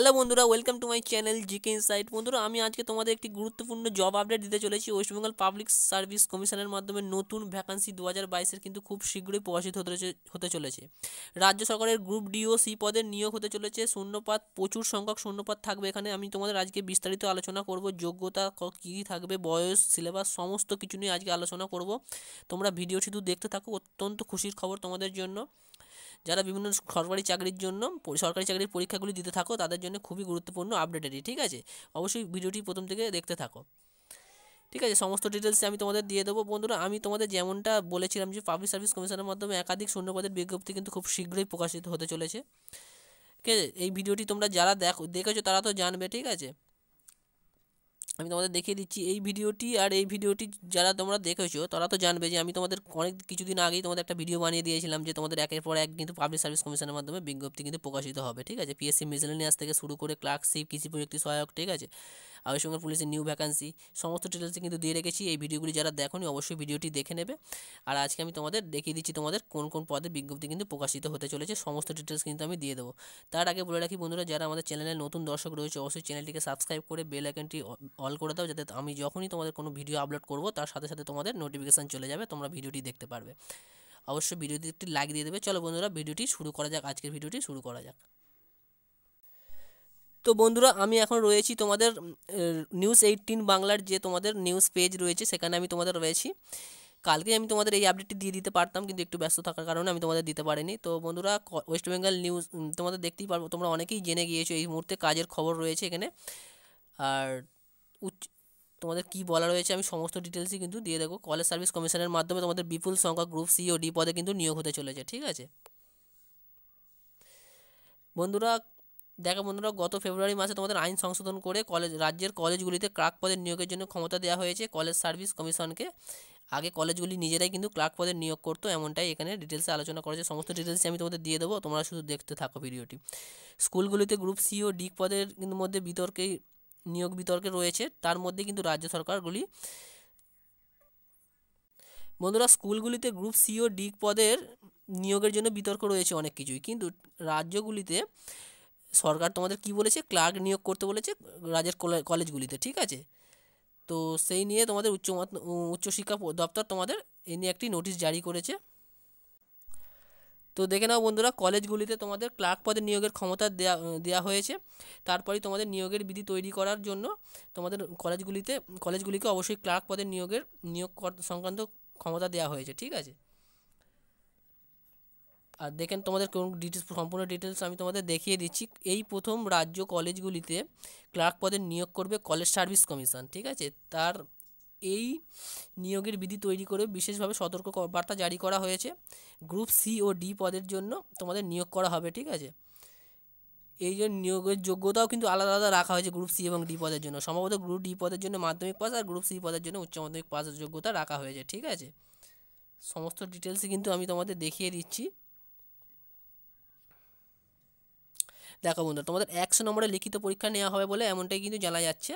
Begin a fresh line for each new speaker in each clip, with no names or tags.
hello বন্ধুরা welcome to my channel GK insight বন্ধুরা আমি আজকে তোমাদের একটি গুরুত্বপূর্ণ জব আপডেট দিতে চলেছি ওয়েস্টবেঙ্গল পাবলিক সার্ভিস কমিশনের মাধ্যমে নতুন ভ্যাকান্সি দু হাজার বাইশের কিন্তু খুব শীঘ্রই প্রকাশিত হতে হতে চলেছে রাজ্য সরকারের গ্রুপ ডিও সি পদের নিয়োগ হতে চলেছে শূন্যপাত প্রচুর সংখ্যক শূন্যপাত থাকবে এখানে আমি তোমাদের আজকে বিস্তারিত আলোচনা করব যোগ্যতা কী থাকবে বয়স সিলেবাস সমস্ত কিছু নিয়ে আজকে আলোচনা করব তোমরা ভিডিও শুধু দেখতে থাকো অত্যন্ত খুশির খবর তোমাদের জন্য যারা বিভিন্ন সরকারি চাকরির জন্য সরকারি চাকরির পরীক্ষাগুলি দিতে থাকো তাদের জন্য খুবই গুরুত্বপূর্ণ আপডেট এটি ঠিক আছে অবশ্যই ভিডিওটি প্রথম থেকে দেখতে থাকো ঠিক আছে সমস্ত ডিটেলস আমি তোমাদের দিয়ে দেবো বন্ধুরা আমি তোমাদের যেমনটা বলেছিলাম যে পাবলিক সার্ভিস কমিশনের মাধ্যমে একাধিক শূন্যপদের বিজ্ঞপ্তি কিন্তু খুব শীঘ্রই প্রকাশিত হতে চলেছে ঠিক আছে এই ভিডিওটি তোমরা যারা দেখো দেখেছো তারা তো জানবে ঠিক আছে আমি তোমাদের দেখিয়ে দিচ্ছি এই ভিডিওটি আর এই ভিডিওটি যারা তোমরা দেখেছো তারা তো জানবে যে আমি তোমাদের অনেক কিছুদিন আগেই তোমাদের একটা ভিডিও বানিয়ে দিয়েছিলাম যে তোমাদের একের পর এক কিন্তু পাবলিক সার্ভিস কমিশনের মাধ্যমে বিজ্ঞপ্তি কিন্তু প্রকাশিত হবে ঠিক আছে পিএসসি মিসেলেনিয়াস থেকে শুরু করে ক্লার্কশিপ কৃষি প্রযুক্তি সহায়ক ঠিক আছে সঙ্গে পুলিশের নিউ ভ্যাকান্সি সমস্ত ডিটেলসে কিন্তু দিয়ে রেখেছি এই ভিডিওগুলি যারা দেখনি অবশ্যই ভিডিওটি দেখে নেবে আর আজকে আমি তোমাদের দেখিয়ে দিচ্ছি তোমাদের কোন কোন পদে বিজ্ঞপ্তি কিন্তু প্রকাশিত হতে চলেছে সমস্ত ডিটেলস কিন্তু আমি দিয়ে দেবো তার আগে বলে রাখি বন্ধুরা যারা আমাদের চ্যানেলে নতুন দর্শক রয়েছে অবশ্যই চ্যানেলটিকে সাবস্ক্রাইব করে বেল আইকনটি অল করে দাও যাতে আমি যখনই তোমাদের কোনো ভিডিও আপলোড করব তার সাথে সাথে তোমাদের নোটিফিকেশান চলে যাবে তোমরা ভিডিওটি দেখতে পারবে অবশ্যই ভিডিওটি একটি লাইক দিয়ে দেবে চলো বন্ধুরা ভিডিওটি শুরু করা যাক আজকের ভিডিওটি শুরু করা যাক তো বন্ধুরা আমি এখন রয়েছি তোমাদের নিউজ এইটিন বাংলার যে তোমাদের নিউজ পেজ রয়েছে সেখানে আমি তোমাদের রয়েছি কালকে আমি তোমাদের এই আপডেটটি দিয়ে দিতে পারতাম কিন্তু একটু ব্যস্ত থাকার কারণে আমি তোমাদের দিতে পারিনি তো বন্ধুরা ওয়েস্ট বেঙ্গল নিউজ তোমাদের দেখতেই পারবো তোমরা অনেকেই জেনে গিয়েছো এই মুহূর্তে কাজের খবর রয়েছে এখানে আর উচ্চ তোমাদের কি বলা রয়েছে আমি সমস্ত ডিটেলসই কিন্তু দিয়ে দেবো কলেজ সার্ভিস কমিশনের মাধ্যমে তোমাদের বিপুল সংখ্যক গ্রুপ সিও ডি পদে কিন্তু নিয়োগ হতে চলেছে ঠিক আছে বন্ধুরা দেখো বন্ধুরা গত ফেব্রুয়ারি মাসে তোমাদের আইন সংশোধন করে কলেজ রাজ্যের কলেজগুলিতে ক্লার্ক পদের নিয়োগের জন্য ক্ষমতা দেওয়া হয়েছে কলেজ সার্ভিস কমিশনকে আগে কলেজগুলি নিজেরাই কিন্তু ক্লার্ক পদে নিয়োগ করতো এমনটাই এখানে ডিটেলসে আলোচনা করেছে সমস্ত ডিটেলস আমি তোমাদের দিয়ে দেবো তোমরা শুধু দেখতে থাকো ভিডিওটি স্কুলগুলিতে গ্রুপ সি ও ডি পদের মধ্যে বিতর্কে নিয়োগ বিতর্কে রয়েছে তার মধ্যে কিন্তু রাজ্য সরকারগুলি বন্ধুরা স্কুলগুলিতে গ্রুপ সি ও ডি পদের নিয়োগের জন্য বিতর্ক রয়েছে অনেক কিছুই কিন্তু রাজ্যগুলিতে সরকার তোমাদের কি বলেছে ক্লার্ক নিয়োগ করতে বলেছে রাজ্যের কলেজগুলিতে ঠিক আছে তো সেই নিয়ে তোমাদের উচ্চ উচ্চশিক্ষা দপ্তর তোমাদের এ নিয়ে একটি নোটিশ জারি করেছে তো দেখে নাও বন্ধুরা কলেজগুলিতে তোমাদের ক্লার্ক পদে নিয়োগের ক্ষমতা দেয়া দেওয়া হয়েছে তারপরেই তোমাদের নিয়োগের বিধি তৈরি করার জন্য তোমাদের কলেজগুলিতে কলেজগুলিকে অবশ্যই ক্লার্ক পদে নিয়োগের নিয়োগ সংক্রান্ত ক্ষমতা দেওয়া হয়েছে ঠিক আছে আর দেখেন তোমাদের কোন ডিটেলস সম্পূর্ণ ডিটেলস আমি তোমাদের দেখিয়ে দিচ্ছি এই প্রথম রাজ্য কলেজগুলিতে ক্লার্ক পদে নিয়োগ করবে কলেজ সার্ভিস কমিশন ঠিক আছে তার এই নিয়োগের বিধি তৈরি করে বিশেষভাবে সতর্ক বার্তা জারি করা হয়েছে গ্রুপ সি ও ডি পদের জন্য তোমাদের নিয়োগ করা হবে ঠিক আছে এই যে নিয়োগের যোগ্যতাও কিন্তু আলাদা আলাদা রাখা হয়েছে গ্রুপ সি এবং ডি পদের জন্য সম্ভবত গ্রুপ ডি পদের জন্য মাধ্যমিক পাস আর গ্রুপ সি পদের জন্য উচ্চ মাধ্যমিক পাসের যোগ্যতা রাখা হয়েছে ঠিক আছে সমস্ত ডিটেলসই কিন্তু আমি তোমাদের দেখিয়ে দিচ্ছি দেখো বন্ধু তোমাদের একশো নম্বরে লিখিত পরীক্ষা নেওয়া হবে বলে এমনটাই কিন্তু জানা যাচ্ছে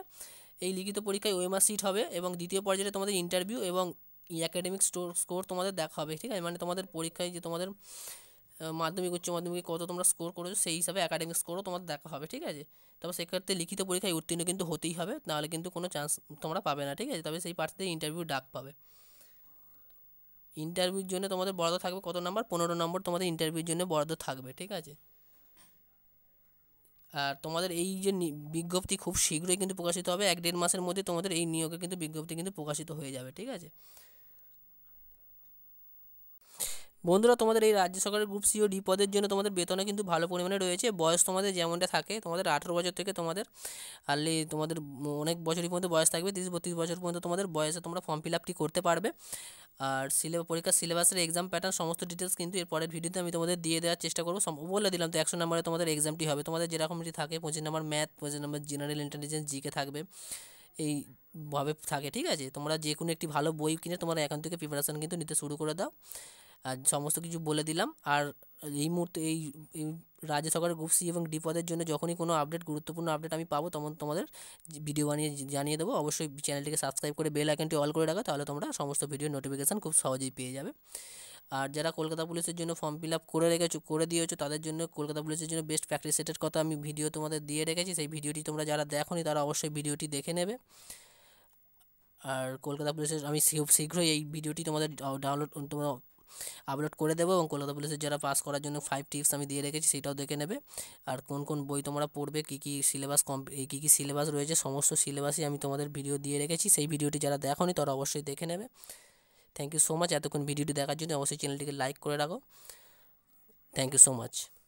এই লিখিত পরীক্ষায় ওয়েমা সিট হবে এবং দ্বিতীয় পর্যায়ে তোমাদের ইন্টারভিউ এবং অ্যাকাডেমিক স্কোর তোমাদের দেখা হবে ঠিক আছে মানে তোমাদের পরীক্ষায় যে তোমাদের মাধ্যমিক উচ্চ মাধ্যমিকে কত তোমরা স্কোর করেছো সেই হিসাবে অ্যাকাডেমিক স্কোরও তোমাদের দেখা হবে ঠিক আছে তবে সেক্ষেত্রে লিখিত পরীক্ষায় উত্তীর্ণ কিন্তু হতেই হবে নাহলে কিন্তু কোনো চান্স তোমরা পাবে না ঠিক আছে তবে সেই প্রার্থীদের ইন্টারভিউ ডাক পাবে ইন্টারভিউর জন্য তোমাদের বরাদ্দ থাকবে কত নম্বর পনেরো নম্বর তোমাদের ইন্টারভিউর জন্য বরাদ্দ থাকবে ঠিক আছে আর তোমাদের এই যে বিজ্ঞপ্তি খুব শীঘ্রই কিন্তু প্রকাশিত হবে এক দেড় মাসের মধ্যে তোমাদের এই নিয়োগে কিন্তু বিজ্ঞপ্তি কিন্তু প্রকাশিত হয়ে যাবে ঠিক আছে বন্ধুরা তোমাদের এই রাজ্য সরকারের গ্রুপ সিও ডি পদের জন্য তোমাদের বেতনে কিন্তু ভালো পরিমাণে রয়েছে বয়স তোমাদের যেমনটা থাকে তোমাদের আঠেরো বছর থেকে তোমাদের আর্লি তোমাদের অনেক বছরই পর্যন্ত বয়স থাকবে তিরিশ বত্রিশ বছর পর্যন্ত তোমাদের বয়সে তোমরা ফর্ম ফিল আপটি করতে পারবে আর সিলেবাস পরীক্ষার সিলেবাসের এক্সাম প্যাটার্ন সমস্ত ডিটেলস কিন্তু এর পরের ভিডিওতে আমি তোমাদের দিয়ে দেওয়ার চেষ্টা করবো বলে দিলাম তো একশো নম্বরে তোমাদের এক্সামটি হবে তোমাদের যেরকমটি থাকে পঁচিশ নম্বর ম্যাথ পঁচিশ নম্বর জেনারেল ইন্টেলিজেন্স জিকে থাকবে এইভাবে থাকে ঠিক আছে তোমরা যে কোনো একটি ভালো বই কিনে তোমরা এখন থেকে প্রিপারেশান কিন্তু নিতে শুরু করে দাও সমস্ত কিছু বলে দিলাম আর এই মুহূর্তে এই রাজ্য সরকারের গ্রুপ সি এবং ডি পদের জন্য যখনই কোনো আপডেট গুরুত্বপূর্ণ আপডেট আমি পাবো তখন তোমাদের ভিডিও বানিয়ে জানিয়ে দেবো অবশ্যই চ্যানেলটিকে সাবস্ক্রাইব করে বেল আইকনটি অল করে রাখো তাহলে তোমরা সমস্ত ভিডিও নোটিফিকেশান খুব সহজেই পেয়ে যাবে আর যারা কলকাতা পুলিশের জন্য ফর্ম ফিল আপ করে রেখেছো করে দিয়েছো তাদের জন্য কলকাতা পুলিশের জন্য বেস্ট প্র্যাকটিস সেটের কথা আমি ভিডিও তোমাদের দিয়ে রেখেছি সেই ভিডিওটি তোমরা যারা দেখোনি তারা অবশ্যই ভিডিওটি দেখে নেবে আর কলকাতা পুলিশের আমি শীঘ্রই এই ভিডিওটি তোমাদের ডাউনলোড তোমরা আপলোড করে দেবো এবং কলকাতা পুলিশের যারা পাস করার জন্য ফাইভ টিপস আমি দিয়ে রেখেছি সেটাও দেখে নেবে আর কোন কোন বই তোমরা পড়বে কী কী সিলেবাস কম কী কী সিলেবাস রয়েছে সমস্ত সিলেবাসই আমি তোমাদের ভিডিও দিয়ে রেখেছি সেই ভিডিওটি যারা দেখো নি তারা অবশ্যই দেখে নেবে থ্যাংক ইউ সো মাচ এতক্ষণ ভিডিওটি দেখার জন্য অবশ্যই চ্যানেলটিকে লাইক করে রাখো থ্যাংক ইউ সো মাচ